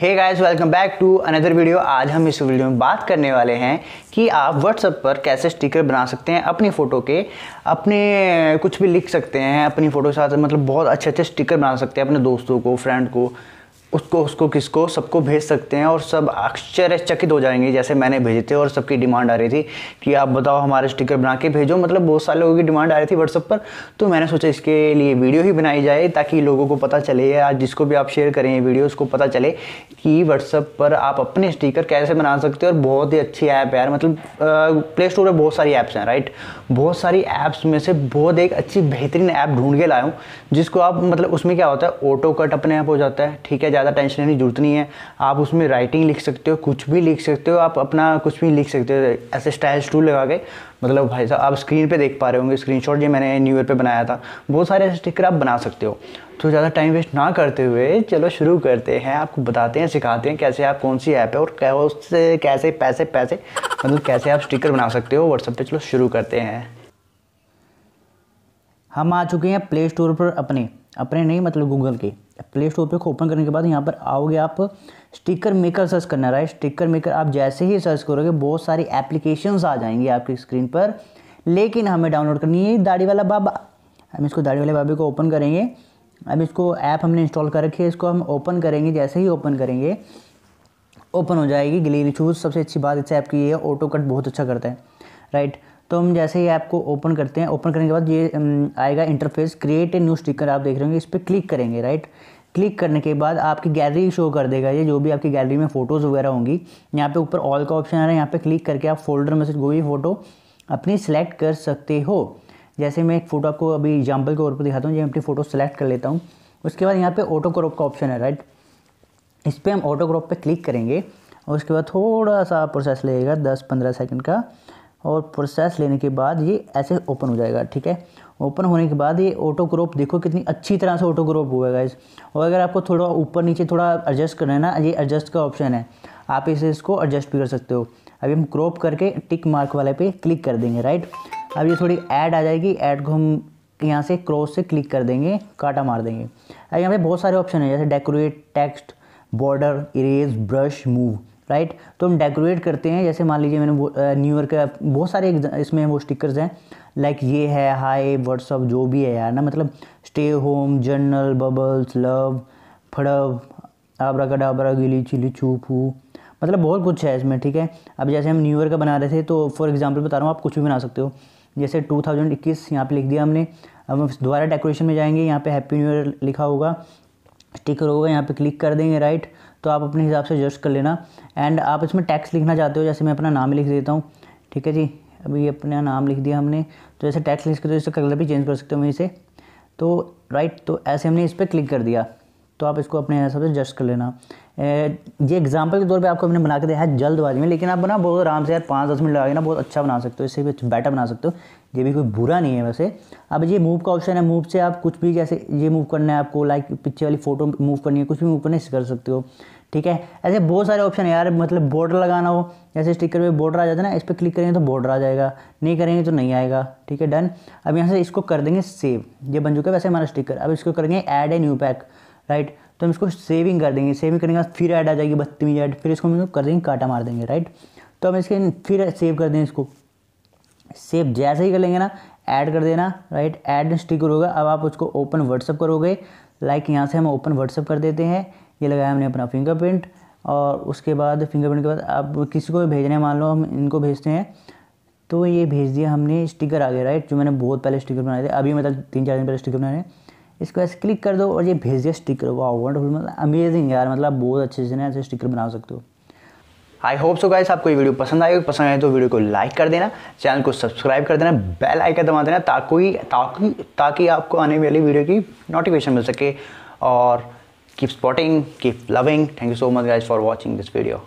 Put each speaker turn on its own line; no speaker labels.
hey guys welcome back to another video आज हम इस वीडियो में बात करने वाले हैं कि आप व्हाट्सअप पर कैसे स्टिकर बना सकते हैं अपनी फ़ोटो के अपने कुछ भी लिख सकते हैं अपनी फ़ोटो के साथ मतलब बहुत अच्छे अच्छे स्टिकर बना सकते हैं अपने दोस्तों को फ्रेंड को उसको उसको किसको सबको भेज सकते हैं और सब आश्चर्यचकित हो जाएंगे जैसे मैंने भेजे थे और सबकी डिमांड आ रही थी कि आप बताओ हमारे स्टिकर बना के भेजो मतलब बहुत सारे लोगों की डिमांड आ रही थी व्हाट्सअप पर तो मैंने सोचा इसके लिए वीडियो ही बनाई जाए ताकि लोगों को पता चले या जिसको भी आप शेयर करें ये वीडियो उसको पता चले कि व्हाट्सअप पर आप अपने स्टिकर कैसे बना सकते हो और बहुत ही अच्छी ऐप है यार मतलब प्ले स्टोर में बहुत सारी ऐप्स हैं राइट बहुत सारी ऐप्स में से बहुत एक अच्छी बेहतरीन ऐप ढूंढ के लाया हूँ जिसको आप मतलब उसमें क्या होता है ऑटो कट अपने आप हो जाता है ठीक है ज़्यादा टेंशन लेने की जरूरत नहीं है आप उसमें राइटिंग लिख सकते हो कुछ भी लिख सकते हो आप अपना कुछ भी लिख सकते हो ऐसे स्टाइल टू लगा के मतलब भाई साहब आप स्क्रीन पे देख पा रहे होंगे स्क्रीन शॉट जो मैंने न्यू ईयर पर बनाया था बहुत सारे ऐसे स्टिकर आप बना सकते हो तो ज़्यादा टाइम वेस्ट ना करते हुए चलो शुरू करते हैं आपको बताते हैं सिखाते हैं कैसे आप कौन सी ऐप है और क्या उससे कैसे पैसे पैसे मतलब कैसे आप स्टिकर बना सकते हो व्हाट्सएप पर चलो शुरू करते हैं हम आ चुके हैं प्ले स्टोर पर अपने अपने नहीं मतलब गूगल के प्ले स्टोर पर ओपन करने के बाद यहाँ पर आओगे आप स्टिकर मेकर सर्च करना राइट स्टिकर मेकर आप जैसे ही सर्च करोगे बहुत सारी एप्लीकेशंस आ जाएंगी आपकी स्क्रीन पर लेकिन हमें डाउनलोड करनी है दाढ़ी वाला बाबा हम इसको दाढ़ी वाले बाबे को ओपन करेंगे अब इसको ऐप हमने इंस्टॉल कर रखी है इसको हम ओपन करेंगे जैसे ही ओपन करेंगे ओपन हो जाएगी गलेरी चूज़ सबसे अच्छी बात इस ऐप की ये ऑटो कट बहुत अच्छा करता है राइट तो हम जैसे ही ऐप को ओपन करते हैं ओपन करने के बाद ये आएगा interface create a new sticker आप देख रहे होंगे इस पर क्लिक करेंगे राइट क्लिक करने के बाद आपकी गैलरी शो कर देगा ये जो भी आपकी गैलरी में फ़ोटोज़ वगैरह होंगी यहाँ पे ऊपर ऑल का ऑप्शन आ रहा है यहाँ पे क्लिक करके आप फोल्डर में से जो भी फ़ोटो अपनी सेलेक्ट कर सकते हो जैसे मैं एक फ़ोटो आपको अभी एग्जाम्पल के तौर पर दिखाता हूँ ये अपनी फ़ोटो सेलेक्ट कर लेता हूँ उसके बाद यहाँ पर ऑटो क्रॉप का ऑप्शन है राइट इस पर हम ऑटो क्रॉप पर क्लिक करेंगे और उसके बाद थोड़ा सा प्रोसेस लगेगा दस पंद्रह सेकेंड का और प्रोसेस लेने के बाद ये ऐसे ओपन हो जाएगा ठीक है ओपन होने के बाद ये ऑटो क्रॉप देखो कितनी अच्छी तरह से ऑटो क्रॉप हुआ है और अगर आपको थोड़ा ऊपर नीचे थोड़ा एडजस्ट करना है ना ये एडजस्ट का ऑप्शन है आप इसे इसको एडजस्ट भी कर सकते हो अभी हम क्रॉप करके टिक मार्क वाले पे क्लिक कर देंगे राइट अब ये थोड़ी ऐड आ जाएगी ऐड को हम यहाँ से क्रॉस से क्लिक कर देंगे काटा मार देंगे अब यहाँ पे बहुत सारे ऑप्शन हैं जैसे decorate text border erase brush move right तो हम डेकोरेट करते हैं जैसे मान लीजिए मैंने न्यू ईयर का बहुत सारे इसमें वो स्टिकर्स हैं लाइक ये है हाई व्हाट्सअप जो भी है यार ना मतलब stay home journal bubbles love फड़व आबरा कडाबरा गिली चिली छूपू मतलब बहुत कुछ है इसमें ठीक है अब जैसे हम न्यू ईयर का बना रहे थे तो फॉर एग्जाम्पल बता रहा हूँ आप कुछ भी बना सकते हो जैसे 2021 यहाँ पे लिख दिया हमने अब दोबारा डेकोरेशन में जाएंगे यहाँ पे हैप्पी न्यू ईयर लिखा होगा स्टिकर होगा यहाँ पे क्लिक कर देंगे राइट तो आप अपने हिसाब से एडजस्ट कर लेना एंड आप इसमें टैक्स लिखना चाहते हो जैसे मैं अपना नाम लिख देता हूँ ठीक है जी अभी अपना नाम लिख दिया हमने तो जैसे टैक्स लिख के तो इसका कलर भी चेंज कर सकते हो वहीं से तो राइट तो ऐसे हमने इस पर क्लिक कर दिया तो आप इसको अपने हिसाब से जस्ट कर लेना ये एग्जाम्पल के तौर पे आपको हमने बना के दिया है जल्दबाजी में लेकिन आप बना बहुत आराम से यार पाँच दस मिनट लगा ना बहुत अच्छा बना सकते हो इससे भी बेटर बना सकते हो ये भी कोई बुरा नहीं है वैसे अब ये मूव का ऑप्शन है मूव से आप कुछ भी जैसे ये मूव करना है आपको लाइक पीछे वाली फोटो मूव करनी है कुछ भी मूव करना है कर सकते हो ठीक है ऐसे बहुत सारे ऑप्शन है यार मतलब बॉर्डर लगाना हो जैसे स्टिकर पे बॉर्डर आ जाता है ना इस पर क्लिक करेंगे तो बॉर्डर आ जाएगा नहीं करेंगे तो नहीं आएगा ठीक है डन अब यहाँ से इसको कर देंगे सेव ये बन चुका है वैसे हमारा स्टिकर अब इसको करेंगे add a new pack right तो हम इसको सेविंग कर देंगे सेविंग करने के बाद फिर ऐड आ जाएगी बत्तीस ऐड फिर इसको हम कर देंगे काटा मार देंगे राइट तो हम इसके फिर सेव कर देंगे इसको सेव जैसे ही कर लेंगे ना ऐड कर देना राइट ऐड स्टिकर होगा अब आप उसको ओपन व्हाट्सअप करोगे लाइक यहाँ से हम ओपन व्हाट्सअप कर देते हैं ये लगाया हमने अपना फिंगरप्रिंट और उसके बाद फिंगरप्रिंट के बाद आप किसी को भी भेजने मान लो हम इनको भेजते हैं तो ये भेज दिया हमने स्टिकर आ गया राइट जो मैंने बहुत पहले स्टिकर बनाए थे अभी मतलब तीन चार दिन पहले स्टिकर बनाए इसको ऐसे क्लिक कर दो और ये भेज दिया स्टिकर वाह वंडरफुल मतलब अमेजिंग यार मतलब बहुत अच्छे से ना ऐसे स्टिकर बना सकते हो आई होप सो गाइस आपको ये वीडियो पसंद आएगा पसंद आए तो वीडियो को लाइक कर देना चैनल को सब्सक्राइब कर देना बेल आइकन दबा देना ताकि ताकि ताकि आपको आने वाली वीडियो की नोटिफिकेशन मिल सके और keep spotting keep loving thank you so much guys for watching this video